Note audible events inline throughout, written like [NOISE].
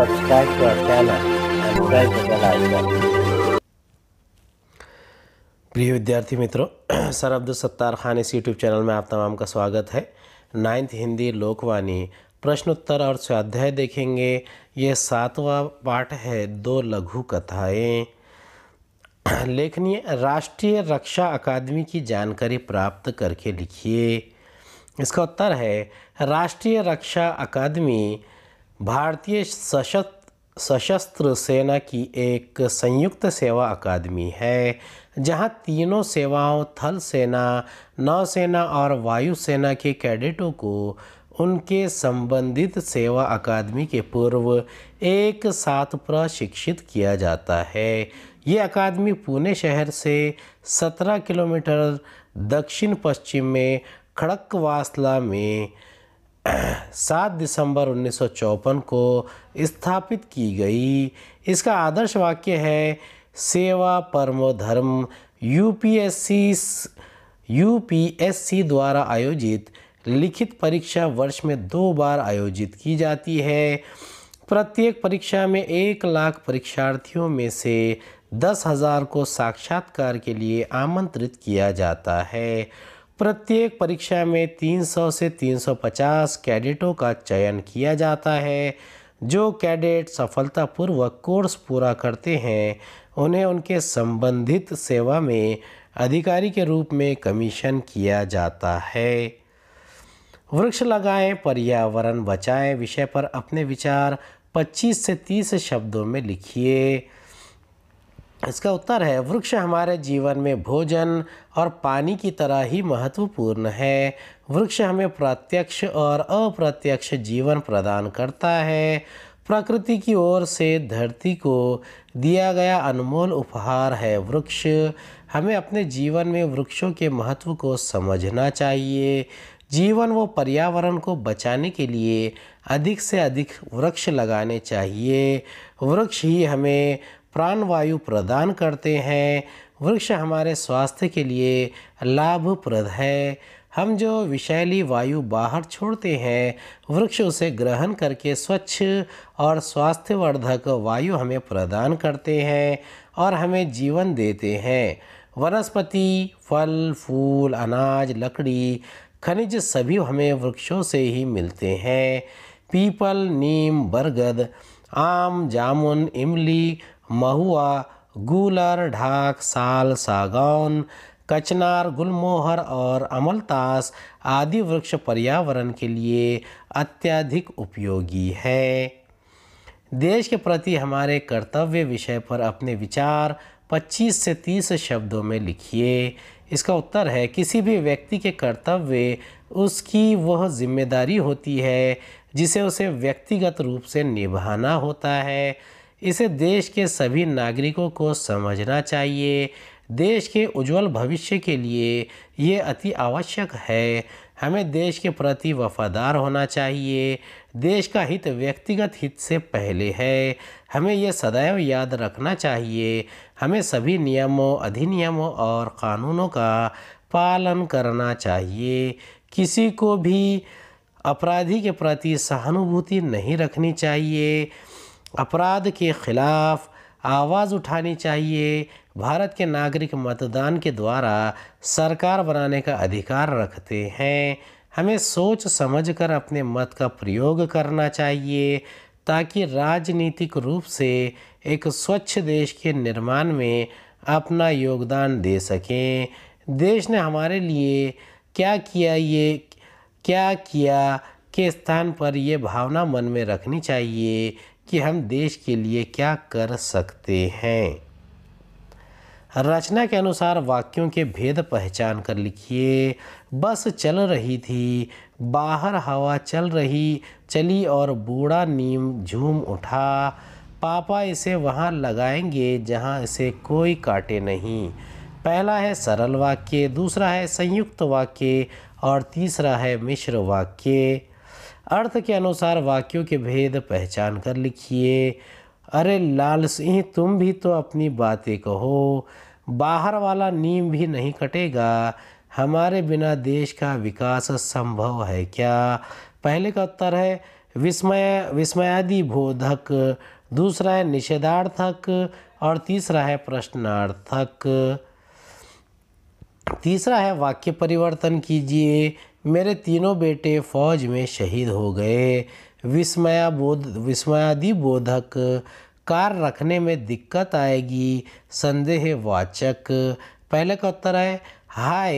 subscribe to our channel and press the bell icon. प्रिय विद्यार्थी मित्रों [CLEARS THROAT] सर अब्दुल सत्तार खान इस यूट्यूब चैनल में आप तमाम का स्वागत है नाइन्थ हिंदी लोकवाणी प्रश्नोत्तर और स्वाध्याय देखेंगे ये सातवां पाठ है दो लघु कथाएं [CLEARS THROAT] लेखनीय राष्ट्रीय रक्षा अकादमी की जानकारी प्राप्त करके लिखिए इसका उत्तर है राष्ट्रीय रक्षा अकादमी भारतीय सशस्त्र सशस्त्र सेना की एक संयुक्त सेवा अकादमी है जहां तीनों सेवाओं थल सेना नौसेना और वायुसेना के कैडेटों को उनके संबंधित सेवा अकादमी के पूर्व एक साथ प्रशिक्षित किया जाता है ये अकादमी पुणे शहर से 17 किलोमीटर दक्षिण पश्चिम में खड़कवासला में सात दिसंबर उन्नीस को स्थापित की गई इसका आदर्श वाक्य है सेवा परमो धर्म यूपीएससी यूपीएससी द्वारा आयोजित लिखित परीक्षा वर्ष में दो बार आयोजित की जाती है प्रत्येक परीक्षा में एक लाख परीक्षार्थियों में से दस हज़ार को साक्षात्कार के लिए आमंत्रित किया जाता है प्रत्येक परीक्षा में 300 से 350 कैडेटों का चयन किया जाता है जो कैडेट सफलतापूर्वक कोर्स पूरा करते हैं उन्हें उनके संबंधित सेवा में अधिकारी के रूप में कमीशन किया जाता है वृक्ष लगाएं पर्यावरण बचाएं विषय पर अपने विचार 25 से 30 शब्दों में लिखिए इसका उत्तर है वृक्ष हमारे जीवन में भोजन और पानी की तरह ही महत्वपूर्ण है वृक्ष हमें प्रत्यक्ष और अप्रत्यक्ष जीवन प्रदान करता है प्रकृति की ओर से धरती को दिया गया अनमोल उपहार है वृक्ष हमें अपने जीवन में वृक्षों के महत्व को समझना चाहिए जीवन व पर्यावरण को बचाने के लिए अधिक से अधिक वृक्ष लगाने चाहिए वृक्ष ही हमें प्राणवायु प्रदान करते हैं वृक्ष हमारे स्वास्थ्य के लिए लाभप्रद है हम जो विषैली वायु बाहर छोड़ते हैं वृक्ष उसे ग्रहण करके स्वच्छ और स्वास्थ्यवर्धक वायु हमें प्रदान करते हैं और हमें जीवन देते हैं वनस्पति फल फूल अनाज लकड़ी खनिज सभी हमें वृक्षों से ही मिलते हैं पीपल नीम बरगद आम जामुन इमली महुआ गूलर ढाक साल सागौन कचनार गुलमोहर और अमलतास आदि वृक्ष पर्यावरण के लिए अत्यधिक उपयोगी है देश के प्रति हमारे कर्तव्य विषय पर अपने विचार 25 से 30 शब्दों में लिखिए इसका उत्तर है किसी भी व्यक्ति के कर्तव्य उसकी वह जिम्मेदारी होती है जिसे उसे व्यक्तिगत रूप से निभाना होता है इसे देश के सभी नागरिकों को समझना चाहिए देश के उज्जवल भविष्य के लिए ये अति आवश्यक है हमें देश के प्रति वफादार होना चाहिए देश का हित व्यक्तिगत हित से पहले है हमें यह सदैव याद रखना चाहिए हमें सभी नियमों अधिनियमों और कानूनों का पालन करना चाहिए किसी को भी अपराधी के प्रति सहानुभूति नहीं रखनी चाहिए अपराध के खिलाफ आवाज़ उठानी चाहिए भारत के नागरिक मतदान के द्वारा सरकार बनाने का अधिकार रखते हैं हमें सोच समझकर अपने मत का प्रयोग करना चाहिए ताकि राजनीतिक रूप से एक स्वच्छ देश के निर्माण में अपना योगदान दे सकें देश ने हमारे लिए क्या किया ये क्या किया के स्थान पर ये भावना मन में रखनी चाहिए कि हम देश के लिए क्या कर सकते हैं रचना के अनुसार वाक्यों के भेद पहचान कर लिखिए बस चल रही थी बाहर हवा चल रही चली और बूढ़ा नीम झूम उठा पापा इसे वहाँ लगाएंगे जहाँ इसे कोई काटे नहीं पहला है सरल वाक्य दूसरा है संयुक्त वाक्य और तीसरा है मिश्र वाक्य अर्थ के अनुसार वाक्यों के भेद पहचान कर लिखिए अरे लाल सिंह तुम भी तो अपनी बातें कहो बाहर वाला नीम भी नहीं कटेगा हमारे बिना देश का विकास संभव है क्या पहले का उत्तर है विस्मय विस्मयादि बोधक दूसरा है निषेधार्थक और तीसरा है प्रश्नार्थक तीसरा है वाक्य परिवर्तन कीजिए मेरे तीनों बेटे फौज में शहीद हो गए विस्मया बोध विस्मयादि बोधक कार रखने में दिक्कत आएगी संदेह वाचक पहले का उत्तर है हाय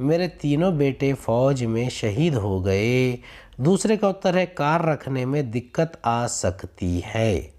मेरे तीनों बेटे फौज में शहीद हो गए दूसरे का उत्तर है कार रखने में दिक्कत आ सकती है